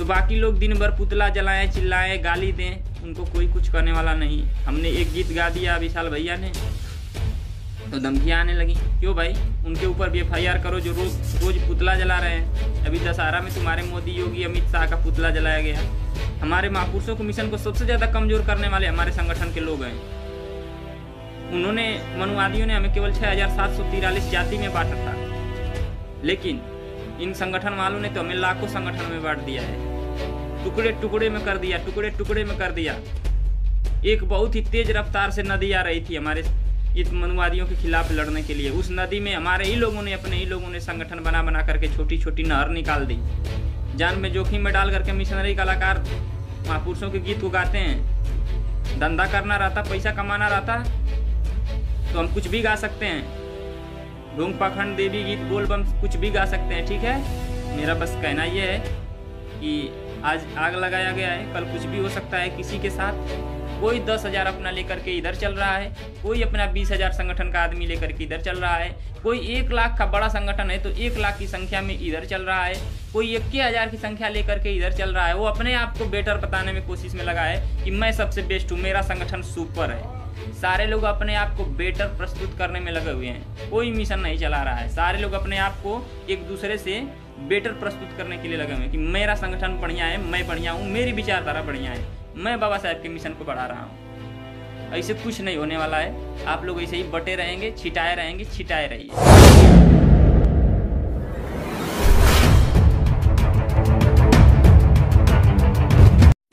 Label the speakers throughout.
Speaker 1: तो बाकी लोग दिन भर पुतला जलाएं चिल्लाएं गाली दें उनको कोई कुछ करने वाला नहीं हमने एक गीत गा दिया विशाल भैया ने तो धमकी आने लगी क्यों भाई उनके ऊपर भी एफ करो जो रोज रोज पुतला जला रहे हैं अभी दशहरा में तुम्हारे मोदी योगी अमित शाह का पुतला जलाया गया हमारे महापुरुषों को मिशन को सबसे ज़्यादा कमजोर करने वाले हमारे संगठन के लोग हैं उन्होंने मनुवादियों ने हमें केवल छः हजार सात सौ तिरालीस जाति में बांटा था लेकिन इन संगठन वालों ने तो हमें लाखों संगठन में बांट दिया है टुकड़े टुकड़े में कर दिया टुकड़े टुकड़े में कर दिया एक बहुत ही तेज रफ्तार से नदी आ रही थी हमारे इस मनुवादियों के खिलाफ लड़ने के लिए उस नदी में हमारे ही लोगों ने अपने ही लोगों ने संगठन बना बना करके छोटी छोटी नहर निकाल दी जान में जोखिम में डाल करके मिशनरी कलाकार महापुरुषों के गीत को गाते हैं धंधा करना रहता पैसा कमाना रहता तो हम कुछ भी गा सकते हैं ढूंग पाखंड देवी गीत बोल बम कुछ भी गा सकते हैं ठीक है मेरा बस कहना यह है कि आज आग लगाया गया है कल कुछ भी हो सकता है किसी के साथ कोई दस हज़ार अपना लेकर के इधर चल रहा है कोई अपना बीस हज़ार संगठन का आदमी लेकर के इधर चल रहा है कोई एक लाख का बड़ा संगठन है तो एक लाख की संख्या में इधर चल रहा है कोई इक्के हज़ार की संख्या लेकर के इधर चल रहा है वो अपने आप को बेटर बताने में कोशिश में लगा है कि मैं सबसे बेस्ट हूँ मेरा संगठन सुपर है सारे लोग अपने आप को बेटर प्रस्तुत करने में लगे हुए हैं कोई मिशन नहीं चला रहा है सारे लोग अपने आप को एक दूसरे से बेटर प्रस्तुत करने के लिए लगे हुए हैं कि मेरा संगठन बढ़िया है मैं बढ़िया हूँ मेरी विचारधारा बढ़िया है मैं बाबा साहेब के मिशन को बढ़ा रहा हूँ ऐसे कुछ नहीं होने वाला है आप लोग ऐसे ही बटे रहेंगे छिटाए रहेंगे छिटाए रहिए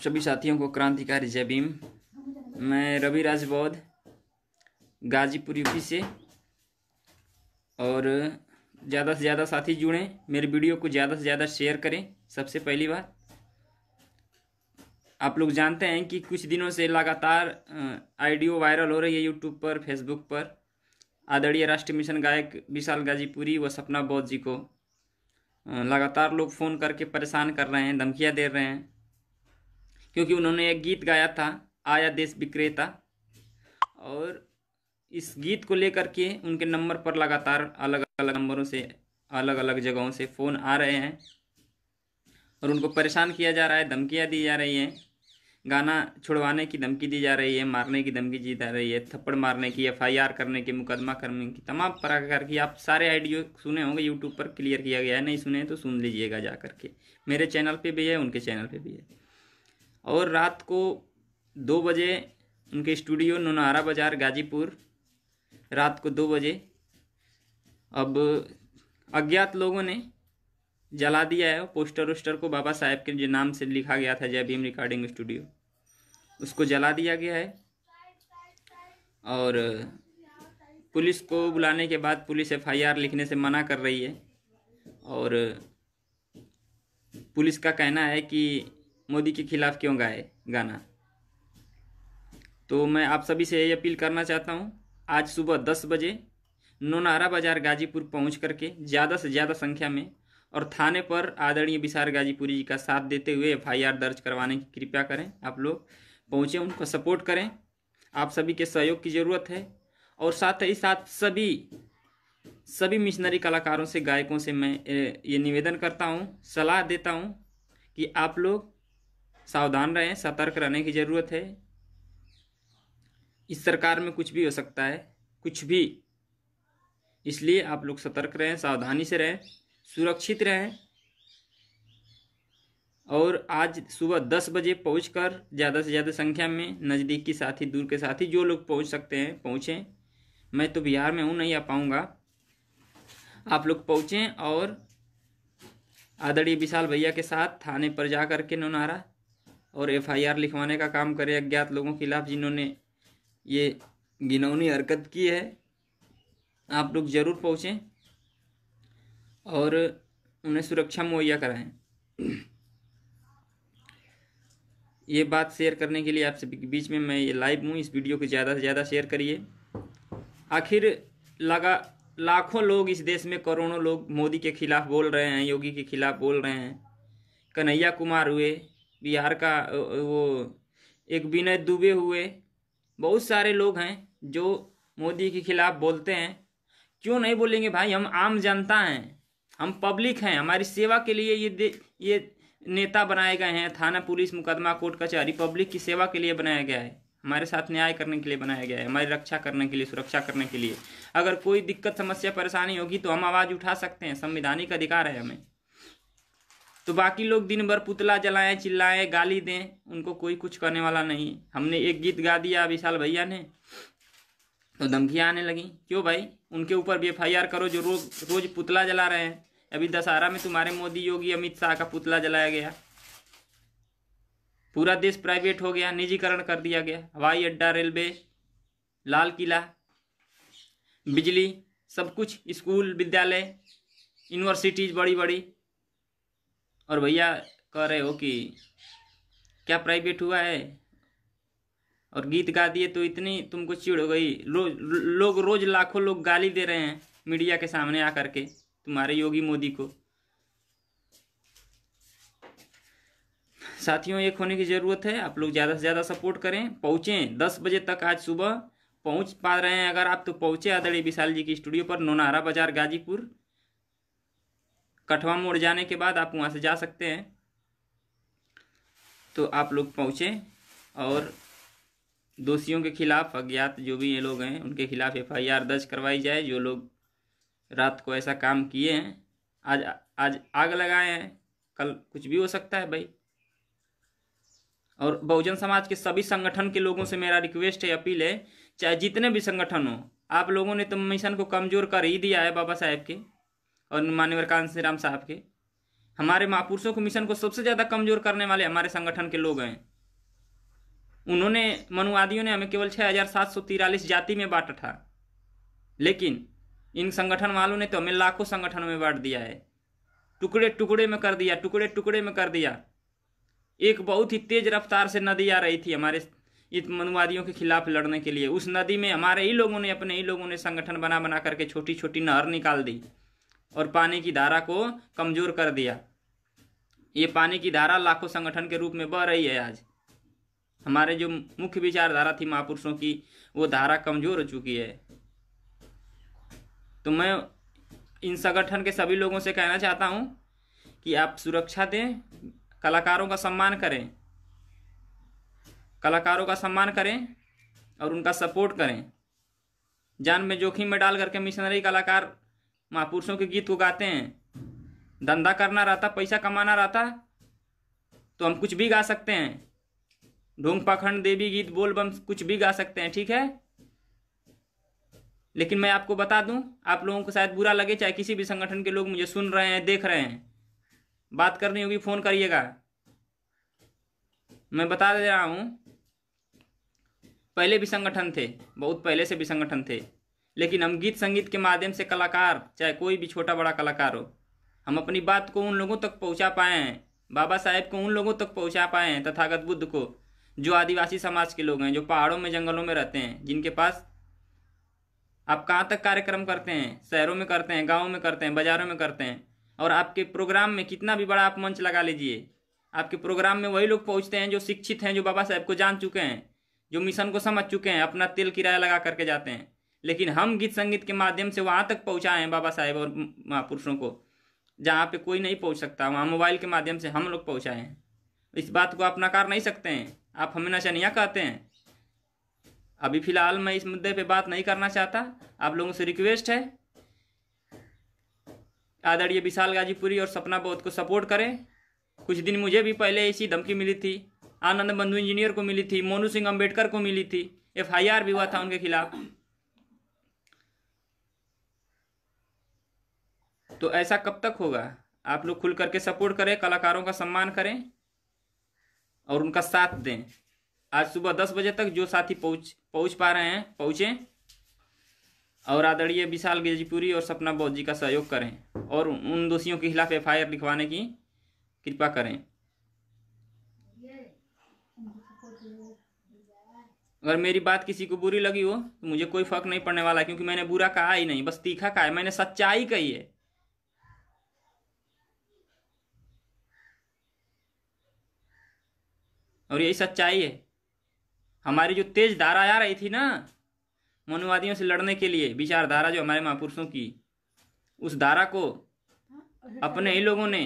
Speaker 1: सभी साथियों को क्रांतिकारी जय भीम मैं रवि राज बौद्ध गाजीपुर यूपी से और ज़्यादा से ज़्यादा साथी जुड़ें मेरे वीडियो को ज़्यादा से ज़्यादा शेयर करें सबसे पहली बात आप लोग जानते हैं कि कुछ दिनों से लगातार आइडियो वायरल हो रही है यूट्यूब पर फेसबुक पर आदरणीय राष्ट्रीय मिशन गायक विशाल गाजीपुरी व सपना बौद्ध जी को लगातार लोग फ़ोन करके परेशान कर रहे हैं धमकियाँ दे रहे हैं क्योंकि उन्होंने एक गीत गाया था आया देश विक्रेता और इस गीत को लेकर के उनके नंबर पर लगातार अलग अलग नंबरों से अलग अलग जगहों से फ़ोन आ रहे हैं और उनको परेशान किया जा रहा है धमकियाँ दी जा रही हैं गाना छुड़वाने की धमकी दी जा रही है मारने की धमकी दी जा रही है थप्पड़ मारने की एफआईआर करने की मुकदमा करने की तमाम प्रकार की आप सारे आइडियो सुने होंगे यूट्यूब पर क्लियर किया गया है नहीं सुने तो सुन लीजिएगा जा करके मेरे चैनल पे भी है उनके चैनल पे भी है और रात को दो बजे उनके स्टूडियो नोनहारा बाज़ार गाजीपुर रात को दो बजे अब अज्ञात लोगों ने जला दिया है पोस्टर उस्टर को बाबा साहेब के जो नाम से लिखा गया था जय भीम रिकॉर्डिंग स्टूडियो उसको जला दिया गया है और पुलिस को बुलाने के बाद पुलिस एफआईआर लिखने से मना कर रही है और पुलिस का कहना है कि मोदी के खिलाफ़ क्यों गाए गाना तो मैं आप सभी से यही अपील करना चाहता हूँ आज सुबह दस बजे नोनारा बाजार गाजीपुर पहुँच करके ज़्यादा से ज़्यादा संख्या में और थाने पर आदरणीय विशाल गाजीपुरी जी का साथ देते हुए एफ दर्ज करवाने की कृपया करें आप लोग पहुँचें उनको सपोर्ट करें आप सभी के सहयोग की ज़रूरत है और साथ ही साथ सभी सभी मिशनरी कलाकारों से गायकों से मैं ये निवेदन करता हूँ सलाह देता हूँ कि आप लोग सावधान रहें सतर्क रहने की ज़रूरत है इस सरकार में कुछ भी हो सकता है कुछ भी इसलिए आप लोग सतर्क रहें सावधानी से रहें सुरक्षित रहें और आज सुबह दस बजे पहुंचकर ज़्यादा से ज़्यादा संख्या में नज़दीक के साथी दूर के साथी जो लोग पहुंच सकते हैं पहुंचें मैं तो बिहार में हूँ नहीं आ पाऊँगा आप लोग पहुँचें और आदरणीय विशाल भैया के साथ थाने पर जा कर के नौनारा और एफआईआर लिखवाने का काम करें अज्ञात लोगों के खिलाफ जिन्होंने ये घिनौनी हरकत की है आप लोग ज़रूर पहुँचें और उन्हें सुरक्षा मुहैया कराएं ये बात शेयर करने के लिए आपसे बीच में मैं ये लाइव हूँ इस वीडियो को ज़्यादा से ज़्यादा शेयर करिए आखिर लगा लाखों लोग इस देश में करोड़ों लोग मोदी के खिलाफ बोल रहे हैं योगी के खिलाफ बोल रहे हैं कन्हैया कुमार हुए बिहार का वो एक विनय दुबे हुए बहुत सारे लोग हैं जो मोदी के खिलाफ बोलते हैं क्यों नहीं बोलेंगे भाई हम आम जनता हैं हम पब्लिक हैं हमारी सेवा के लिए ये ये नेता बनाए गए हैं थाना पुलिस मुकदमा कोर्ट कचहरी पब्लिक की सेवा के लिए बनाया गया है हमारे साथ न्याय करने के लिए बनाया गया है हमारी रक्षा करने के लिए सुरक्षा करने के लिए अगर कोई दिक्कत समस्या परेशानी होगी तो हम आवाज़ उठा सकते हैं संविधानिक अधिकार है हमें तो बाकी लोग दिन भर पुतला जलाएं चिल्लाएं गाली दें उनको कोई कुछ करने वाला नहीं हमने एक गीत गा दिया विशाल भैया ने तो धमकियाँ आने लगी क्यों भाई उनके ऊपर भी एफ करो जो रोज रोज पुतला जला रहे हैं अभी दशहरा में तुम्हारे मोदी योगी अमित शाह का पुतला जलाया गया पूरा देश प्राइवेट हो गया निजीकरण कर दिया गया हवाई अड्डा रेलवे लाल किला बिजली सब कुछ स्कूल विद्यालय यूनिवर्सिटीज़ बड़ी बड़ी और भैया कह रहे हो कि क्या प्राइवेट हुआ है और गीत गा दिए तो इतनी तुमको चिड़ हो गई लो, लोग रोज लाखों लोग गाली दे रहे हैं मीडिया के सामने आ के तुम्हारे योगी मोदी को साथियों एक होने की ज़रूरत है आप लोग ज़्यादा से ज़्यादा सपोर्ट करें पहुँचें दस बजे तक आज सुबह पहुँच पा रहे हैं अगर आप तो पहुँचे आदरणीय विशाल जी की स्टूडियो पर नोनारा बाजार गाजीपुर कठवा मोड़ जाने के बाद आप वहाँ से जा सकते हैं तो आप लोग पहुँचे और दोषियों के खिलाफ अज्ञात जो भी ये लोग हैं उनके खिलाफ एफआईआर दर्ज करवाई जाए जो लोग रात को ऐसा काम किए हैं आज आज आग लगाए हैं कल कुछ भी हो सकता है भाई और बहुजन समाज के सभी संगठन के लोगों से मेरा रिक्वेस्ट है अपील है चाहे जितने भी संगठन हो आप लोगों ने तो मिशन को कमज़ोर कर ही दिया है बाबा साहेब के और मान्यवर कांत राम साहब के हमारे महापुरुषों के मिशन को सबसे ज़्यादा कमजोर करने वाले हमारे संगठन के लोग हैं उन्होंने मनुवादियों ने हमें केवल छः हज़ार सात सौ तिरालीस जाति में बांटा था लेकिन इन संगठन वालों ने तो हमें लाखों संगठनों में बांट दिया है टुकड़े टुकड़े में कर दिया टुकड़े टुकड़े में कर दिया एक बहुत ही तेज रफ्तार से नदी आ रही थी हमारे इस मनुवादियों के खिलाफ लड़ने के लिए उस नदी में हमारे ही लोगों ने अपने ही लोगों ने संगठन बना बना करके छोटी छोटी नहर निकाल दी और पानी की धारा को कमज़ोर कर दिया ये पानी की धारा लाखों संगठन के रूप में बह रही है आज हमारे जो मुख्य विचारधारा थी महापुरुषों की वो धारा कमज़ोर हो चुकी है तो मैं इन संगठन के सभी लोगों से कहना चाहता हूँ कि आप सुरक्षा दें कलाकारों का सम्मान करें कलाकारों का सम्मान करें और उनका सपोर्ट करें जान में जोखिम में डाल करके मिशनरी कलाकार महापुरुषों के गीत को गाते हैं धंधा करना रहता पैसा कमाना रहता तो हम कुछ भी गा सकते हैं ढोंग पाखंड देवी गीत बोल बम कुछ भी गा सकते हैं ठीक है लेकिन मैं आपको बता दूं आप लोगों को शायद बुरा लगे चाहे किसी भी संगठन के लोग मुझे सुन रहे हैं देख रहे हैं बात करनी होगी फ़ोन करिएगा मैं बता दे रहा हूँ पहले भी संगठन थे बहुत पहले से भी संगठन थे लेकिन हम गीत संगीत के माध्यम से कलाकार चाहे कोई भी छोटा बड़ा कलाकार हो हम अपनी बात को उन लोगों तक पहुंचा पाए हैं बाबा साहेब को उन लोगों तक पहुंचा पाए हैं तथागत बुद्ध को जो आदिवासी समाज के लोग हैं जो पहाड़ों में जंगलों में रहते हैं जिनके पास आप कहाँ तक कार्यक्रम करते हैं शहरों में करते हैं गाँव में करते हैं बाज़ारों में करते हैं और आपके प्रोग्राम में कितना भी बड़ा आप मंच लगा लीजिए आपके प्रोग्राम में वही लोग पहुँचते हैं जो शिक्षित हैं जो बाबा साहेब को जान चुके हैं जो मिशन को समझ चुके हैं अपना तेल किराया लगा करके जाते हैं लेकिन हम गीत संगीत के माध्यम से वहाँ तक पहुँचाए हैं बाबा साहेब और महापुरुषों को जहाँ पे कोई नहीं पहुँच सकता वहाँ मोबाइल के माध्यम से हम लोग पहुँचाए हैं इस बात को आप नकार नहीं सकते हैं आप हमें नचनिया कहते हैं अभी फिलहाल मैं इस मुद्दे पे बात नहीं करना चाहता आप लोगों से रिक्वेस्ट है आदरणीय विशाल गाजीपुरी और सपना बोध को सपोर्ट करें कुछ दिन मुझे भी पहले ऐसी धमकी मिली थी आनंद बंधु इंजीनियर को मिली थी मोनू सिंह अम्बेडकर को मिली थी एफ भी हुआ था उनके खिलाफ़ तो ऐसा कब तक होगा आप लोग खुल करके सपोर्ट करें कलाकारों का सम्मान करें और उनका साथ दें आज सुबह दस बजे तक जो साथी पहुँच पहुँच पा रहे हैं पहुँचें और आदरणीय विशाल गेजीपुरी और सपना बौद्ध जी का सहयोग करें और उन दोषियों के खिलाफ एफ लिखवाने की कृपा करें अगर मेरी बात किसी को बुरी लगी हो तो मुझे कोई फर्क नहीं पड़ने वाला क्योंकि मैंने बुरा कहा ही नहीं बस तीखा कहा है मैंने सच्चाई कही है और यही सच्चाई है हमारी जो तेज धारा आ रही थी ना मनुवादियों से लड़ने के लिए विचारधारा जो हमारे महापुरुषों की उस धारा को अपने ही लोगों ने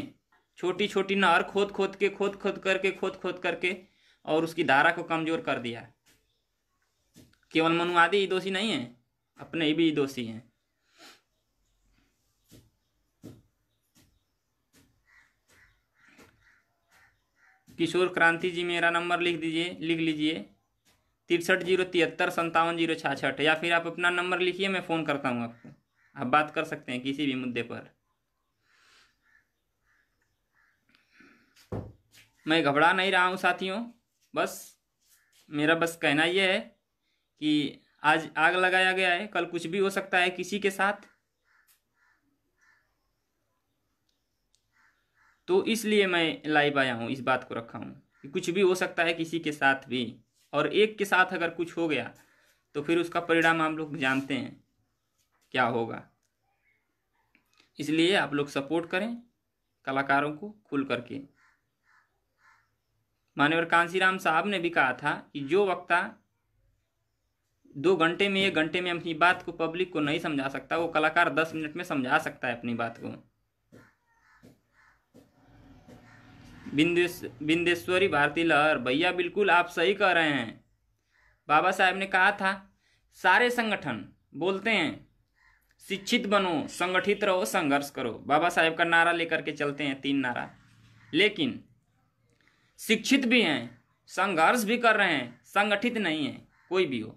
Speaker 1: छोटी छोटी नहर खोद खोद के खोद खोद करके खोद खोद करके और उसकी धारा को कमज़ोर कर दिया केवल मनुवादी ही दोषी नहीं है अपने ही भी दोषी हैं किशोर क्रांति जी मेरा नंबर लिख दीजिए लिख लीजिए तिरसठ जीरो तिहत्तर संतावन जीरो छाछठ या फिर आप अपना नंबर लिखिए मैं फ़ोन करता हूँ आपको आप बात कर सकते हैं किसी भी मुद्दे पर मैं घबरा नहीं रहा हूँ साथियों बस मेरा बस कहना यह है कि आज आग लगाया गया है कल कुछ भी हो सकता है किसी के साथ तो इसलिए मैं लाइव आया हूँ इस बात को रखा हूँ कि कुछ भी हो सकता है किसी के साथ भी और एक के साथ अगर कुछ हो गया तो फिर उसका परिणाम आप लोग जानते हैं क्या होगा इसलिए आप लोग सपोर्ट करें कलाकारों को खुल करके मान्यवर राम साहब ने भी कहा था कि जो वक्ता दो घंटे में एक घंटे में अपनी बात को पब्लिक को नहीं समझा सकता वो कलाकार दस मिनट में समझा सकता है अपनी बात को बिंदेश बिंदेश्वरी भारती लहर भैया बिल्कुल आप सही कह रहे हैं बाबा साहेब ने कहा था सारे संगठन बोलते हैं शिक्षित बनो संगठित रहो संघर्ष करो बाबा साहेब का नारा लेकर के चलते हैं तीन नारा लेकिन शिक्षित भी हैं संघर्ष भी कर रहे हैं संगठित नहीं है कोई भी हो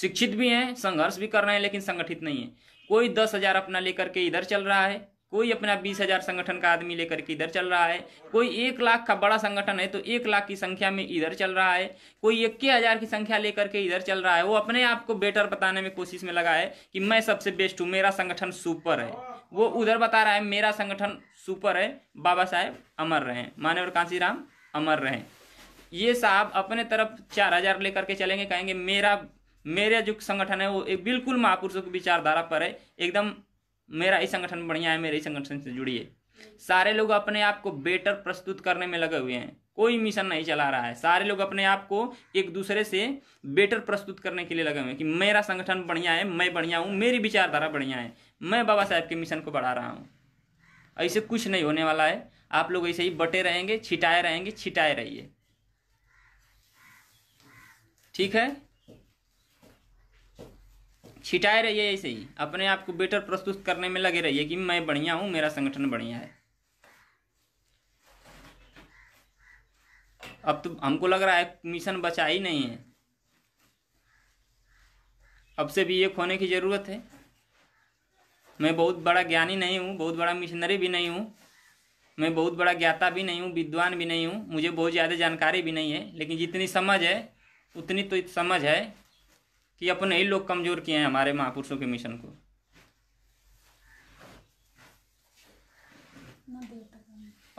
Speaker 1: शिक्षित भी हैं संघर्ष भी कर रहे हैं लेकिन संगठित नहीं है कोई दस हजार अपना लेकर के इधर चल रहा है कोई अपना बीस हजार संगठन का आदमी लेकर के इधर चल रहा है कोई एक लाख का बड़ा संगठन है तो एक लाख की संख्या में इधर चल रहा है कोई इक्के हजार की संख्या लेकर के इधर चल रहा है वो अपने आप को बेटर बताने में कोशिश में लगा है कि मैं सबसे बेस्ट हूँ मेरा संगठन सुपर है वो उधर बता रहा है मेरा संगठन सुपर है बाबा साहेब अमर रहे मानवर राम अमर रहे ये साहब अपने तरफ चार हजार लेकर के चलेंगे कहेंगे मेरा मेरा जो संगठन है वो एक बिल्कुल महापुरुषों की विचारधारा पर है एकदम मेरा ही संगठन बढ़िया है मेरे संगठन से जुड़िए सारे लोग अपने आप को बेटर प्रस्तुत करने में लगे हुए हैं कोई मिशन नहीं चला रहा है सारे लोग अपने आप को एक दूसरे से बेटर प्रस्तुत करने के लिए लगे हुए हैं कि मेरा संगठन बढ़िया है मैं बढ़िया हूँ मेरी विचारधारा बढ़िया है मैं बाबा साहेब के मिशन को बढ़ा रहा हूँ ऐसे कुछ नहीं होने वाला है आप लोग ऐसे ही बटे रहेंगे छिटाए रहेंगे छिटाए रहिए ठीक है छिटाए रहिए ऐसे ही अपने आप को बेटर प्रस्तुत करने में लगे रहिए कि मैं बढ़िया हूँ मेरा संगठन बढ़िया है अब तो हमको लग रहा है मिशन बचा ही नहीं है अब से भी एक होने की ज़रूरत है मैं बहुत बड़ा ज्ञानी नहीं हूँ बहुत बड़ा मिशनरी भी नहीं हूँ मैं बहुत बड़ा ज्ञाता भी नहीं हूँ विद्वान भी नहीं हूँ मुझे बहुत ज़्यादा जानकारी भी नहीं है लेकिन जितनी समझ है उतनी तो समझ है कि अपने ही लोग कमजोर किए हैं हमारे महापुरुषों के मिशन को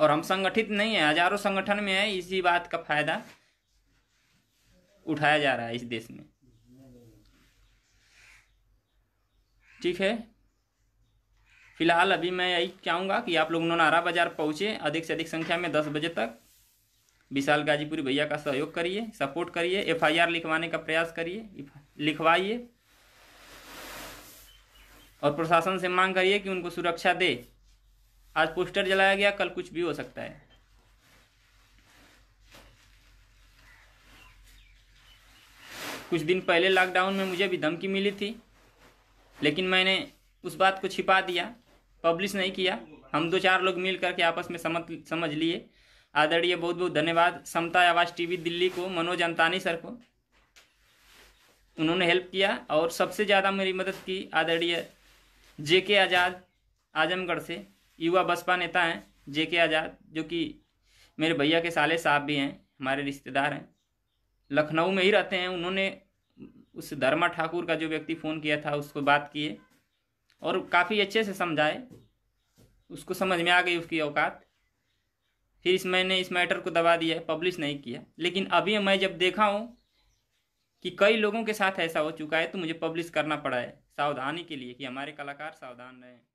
Speaker 1: और हम संगठित नहीं है हजारों संगठन में है इसी बात का फायदा उठाया जा रहा है इस देश में ठीक है फिलहाल अभी मैं यही चाहूंगा कि आप लोग नोनारा बाजार पहुंचे अधिक से अधिक संख्या में दस बजे तक विशाल गाजीपुरी भैया का सहयोग करिए सपोर्ट करिए एफआईआर लिखवाने का प्रयास करिए लिखवाइए और प्रशासन से मांग करिए कि उनको सुरक्षा दे आज पोस्टर जलाया गया कल कुछ भी हो सकता है कुछ दिन पहले लॉकडाउन में मुझे भी धमकी मिली थी लेकिन मैंने उस बात को छिपा दिया पब्लिश नहीं किया हम दो चार लोग मिल करके आपस में समझ समझ लिए आदरणीय बहुत बहुत धन्यवाद समता आवाज़ टीवी दिल्ली को मनोज अंतानी सर को उन्होंने हेल्प किया और सबसे ज़्यादा मेरी मदद की आदरणीय जे के आज़ाद आजमगढ़ से युवा बसपा नेता हैं जे के आज़ाद जो कि मेरे भैया के साले साहब भी हैं हमारे रिश्तेदार हैं लखनऊ में ही रहते हैं उन्होंने उस धर्मा ठाकुर का जो व्यक्ति फ़ोन किया था उसको बात किए और काफ़ी अच्छे से समझाए उसको समझ में आ गई उसकी औकात फिर इस मैंने इस मैटर को दबा दिया पब्लिश नहीं किया लेकिन अभी मैं जब देखा हूँ कि कई लोगों के साथ ऐसा हो चुका है तो मुझे पब्लिश करना पड़ा है सावधानी के लिए कि हमारे कलाकार सावधान रहें